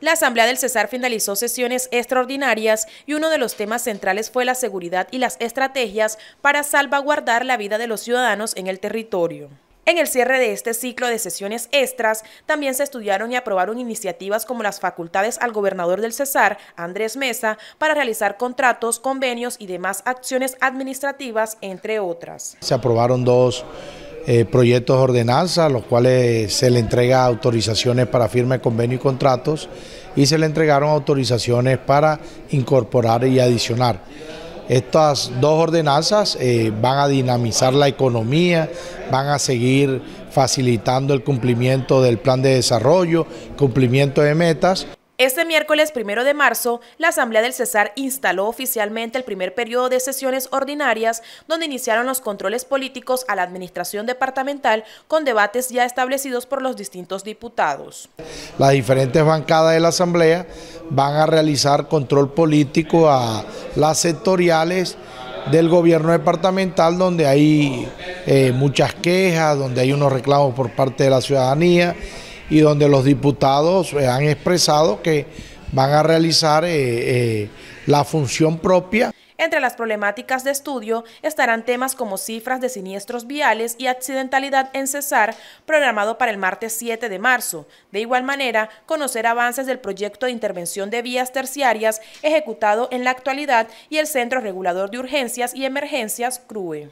La Asamblea del Cesar finalizó sesiones extraordinarias y uno de los temas centrales fue la seguridad y las estrategias para salvaguardar la vida de los ciudadanos en el territorio. En el cierre de este ciclo de sesiones extras, también se estudiaron y aprobaron iniciativas como las facultades al gobernador del Cesar, Andrés Mesa, para realizar contratos, convenios y demás acciones administrativas, entre otras. Se aprobaron dos eh, proyectos de ordenanza, los cuales se le entrega autorizaciones para firma de convenio y contratos y se le entregaron autorizaciones para incorporar y adicionar. Estas dos ordenanzas eh, van a dinamizar la economía, van a seguir facilitando el cumplimiento del plan de desarrollo, cumplimiento de metas. Este miércoles primero de marzo, la Asamblea del Cesar instaló oficialmente el primer periodo de sesiones ordinarias, donde iniciaron los controles políticos a la administración departamental con debates ya establecidos por los distintos diputados. Las diferentes bancadas de la Asamblea van a realizar control político a las sectoriales del gobierno departamental, donde hay eh, muchas quejas, donde hay unos reclamos por parte de la ciudadanía y donde los diputados eh, han expresado que van a realizar eh, eh, la función propia. Entre las problemáticas de estudio estarán temas como cifras de siniestros viales y accidentalidad en Cesar, programado para el martes 7 de marzo. De igual manera, conocer avances del proyecto de intervención de vías terciarias ejecutado en la actualidad y el Centro Regulador de Urgencias y Emergencias, CRUE.